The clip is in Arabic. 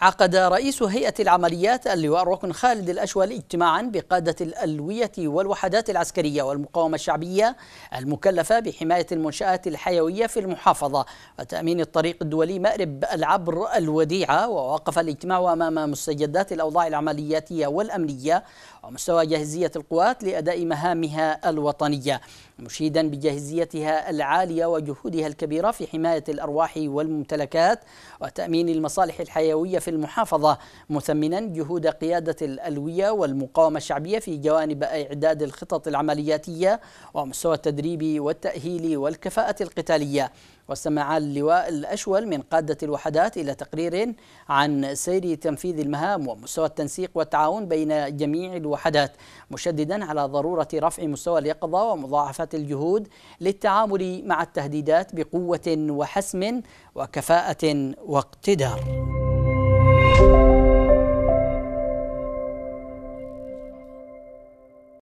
عقد رئيس هيئة العمليات اللواء الركن خالد الأشول اجتماعا بقادة الألوية والوحدات العسكرية والمقاومة الشعبية المكلفة بحماية المنشآت الحيوية في المحافظة وتأمين الطريق الدولي مأرب العبر الوديعة ووقف الاجتماع أمام مستجدات الأوضاع العملياتية والأمنية ومستوى جاهزية القوات لأداء مهامها الوطنية مشيدا بجاهزيتها العالية وجهودها الكبيرة في حماية الأرواح والممتلكات وتأمين المصالح الحيوية في في المحافظة مثمنا جهود قيادة الألوية والمقاومة الشعبية في جوانب إعداد الخطط العملياتية ومستوى التدريب والتأهيل والكفاءة القتالية واستمع اللواء الأشول من قادة الوحدات إلى تقرير عن سير تنفيذ المهام ومستوى التنسيق والتعاون بين جميع الوحدات مشددا على ضرورة رفع مستوى اليقظة ومضاعفة الجهود للتعامل مع التهديدات بقوة وحسم وكفاءة واقتدار